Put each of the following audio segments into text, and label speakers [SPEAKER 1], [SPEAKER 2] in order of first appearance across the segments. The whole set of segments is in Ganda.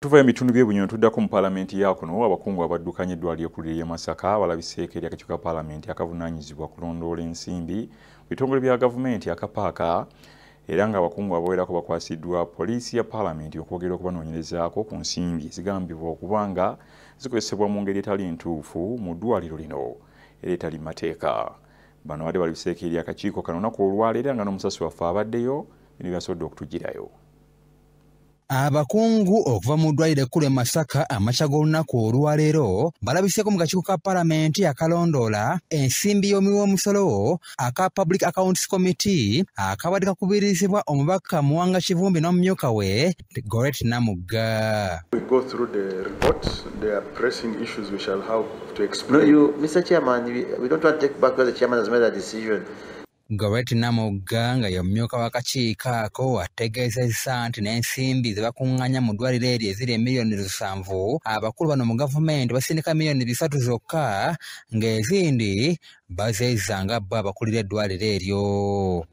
[SPEAKER 1] Tuva ya mitundu vye bunyo tudako mparlamenti yako na uwa wakungu wa baduka nye duwa liye kulire ya masaka wala viseke ya kachuka parlamenti ya kavunanyizi wa kulondole nsimbi. Vitongole vya government ya kapaka elanga wakungu wa wawela kwa kwa sidua polisi ya parlamenti yoko wakilo kwa nonyeleza yako kunsimbi. Zigambi wa kubanga zikuwe sebuwa mungeli tali ntufu muduwa lirulino ele tali mateka. Banu wade wali viseke ya kachiko kanuna kuruwa lirangano msasu wa fabadeyo ni vya sodo kutujirayo. abakungu okuva mu ddwaliro ekkulu e masaka amakya g'olunaku olwaleero balabiseeko mu kakiiko ka palamenti akalondoola ensimbi y'omuwiwoomusolo aka public accounts committee akabadde kakubirizibwa omubaka muwanga kivumbi n'omumyuka we goret namugga
[SPEAKER 2] No, you, Mr. Chairman, we don't want to take back the chairman has made a decision.
[SPEAKER 1] gorete namugga nga yomumyuka wakakiiko ako ategeezezza nti n'ensimbi zebakuŋŋanya mu ddwaliro eryo eziri emiliyoni lusanvu abakulu bano mu gavumenti basindika miliyoni bisatu zokka ng'ezindi bazezza nga bo abakulira eddwaliro eryo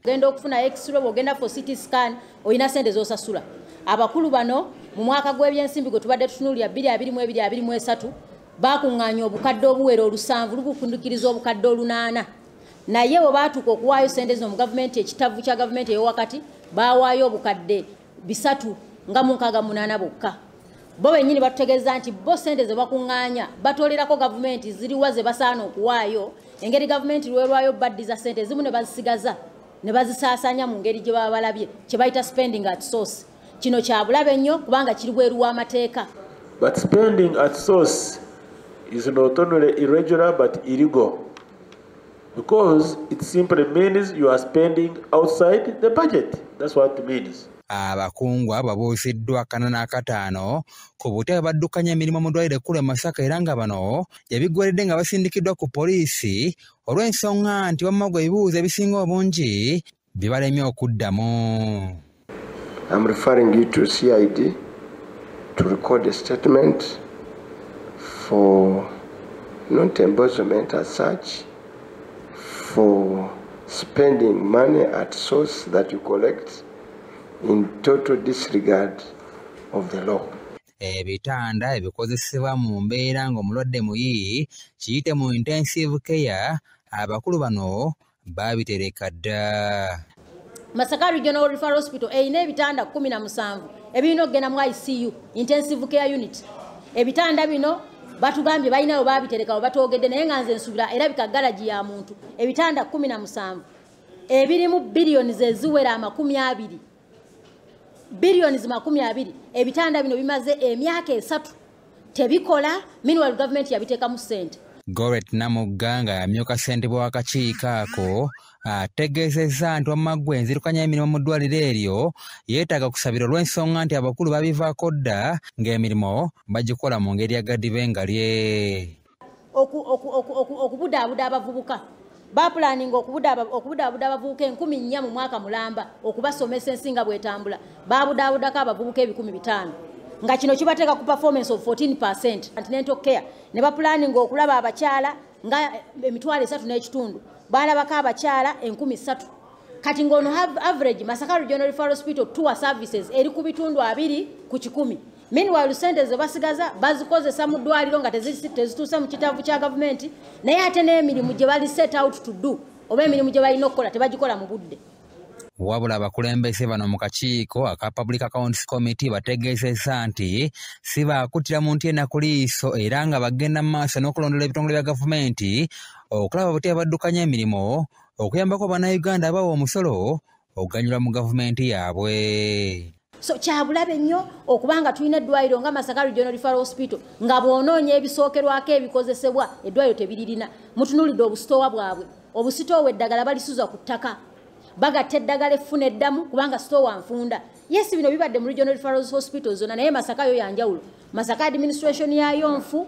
[SPEAKER 2] genda okufuna exro bwogenda for city scan olina sente zosasula abakulu bano mu mwaka gw'ebyensimbi gwe tubadde tutunuulira 2223 bakuŋŋaanya obukadde obuwera olusanvu lubukundukiriza obukadde olunaana naye bwe baatuuka okuwaayo sente zino mu gavumenti ekitavu kya gavumenti eyowakati baawaayo obukadde bisatu nga munkaaga munaana bokka bo bennyini batutegeeza nti bo sente ze bakuŋŋaanya batoolerako gavumenti ziriwa ze basaana okuwaayo engeri gavumenti lwerwayo baddiza sente ezimu ne bazisigaza ne bazisaasanya mu ngeri gye baba balabye kye bayita spending at source kino kya bulabe ennyo kubanga kiri bweru w'amateeka but spending at source is not only irregular but illegal because it simply means you are spending outside the budget that's what it means
[SPEAKER 1] abakungu ababuusiddwa kana n'akataano ku buti abaddukanya emirimu mu ddwaliro ekkulu e masaka era nga bano yabigweredde nga basindikiddwa ku poliisi olw'ensonga nti bamagwa ebibuuzo ebisinga obungi bye balemye okuddamu
[SPEAKER 2] im referring you to cid to record a statement for not embosement as such for spending money at source that you collect in total disregard of the law.
[SPEAKER 1] ebitanda ebikozesebwa mu mbeera ng'omulwadde muyii kiyite mu intensive care abakulu bano babitereka dda
[SPEAKER 2] masaka regional refer hospital erina ebitanda 17 ebirina okugenda mu icu intensive care unit ebitanda bino batugambye balina we baabiterekawo batwogedde naye nga nze nsuubira era bikagalagi ya muntu ebitanda kumi na musanvu ebirimu biliyoni zeziwera amakumi abiri biliyoni zimakumi abiri ebitanda bino bimaze emyaka esatu tebikola minwal gavumenti yabiteekamu ssente
[SPEAKER 1] goret namugga nga yamyuka ssentebwa w'akakiiko ako ategeezezza nti wamaggwa enzirukanya y'emirimu mu ddwaliro eryo yeetaaga kusabira olw'ensonga nti abakulu babivaako dda ng'emirimu bagikola mu ngeri ya gadibe nga lye
[SPEAKER 2] okubudaabuda abavubuka bapulaninga okubudaabuda abavubuka enkumi nnya mu mwaka mulamba okubasomesa ensinga bwetambula babudaabudako abavubuka ebikumi bitaano nga kino kibateeka ku performance of 14 continental care ne baplaninga okulaba abakyala nga emitwalo esatu n'ekitundu baalabako abakyala enkumi ssatu kati ng'ono average masaka regional referral hospital tour services eri ku bitundu abiri ku kikumi meanwile sente ze basigaza bazikozesa mu ddwaliro nga tezituuse mu kitavu kya gavumenti naye ate n'emirimu gye bali set out to do oba emirimu gye balina okukola tebagikola mu budde
[SPEAKER 1] wabula abakulembeze bano mu kakiiko aka public accounts committee bategeezezza nti sibaakuttira muntu yennakuliiso era nga bagenda mu maaso n'okulondola ebitongole bya gavumenti okulaba bwe tyabaddukanya emirimu okuyambako bannayuganda abawa omusolo oganyulwa mu gavumenti yaabwe
[SPEAKER 2] so kyabulabe nnyo okuba nga tulina eddwaliro nga masaka regional referal hospital nga bw'onoonya ebisookerwako ebikozesebwa eddwaliro tebiririna mutunulidde obusitoowa bwabwe obusitoowa eddagala balisuza ku ttaka bagatta eddagala effuna eddamu kubanga sitowa nfunda yes bino bibadde mu regional referrals hospital zona naye masaka yo yanjawulo masaka administration yaayo nfu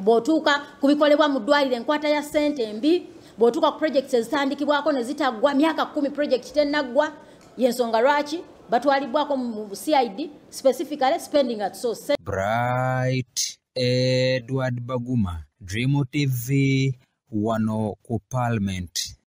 [SPEAKER 2] bw'otuuka ku bikolebwa mu ddwalire enkwata ya ssente mbi bw'otuuka ku projekiti ezitandikibwako ne zitaggwa myaka kumi projekiti tennaggwa yensonga lwaki batwalibwako mu cid specifically spending at source.
[SPEAKER 1] bright edward baguma dream tv wano ku parliament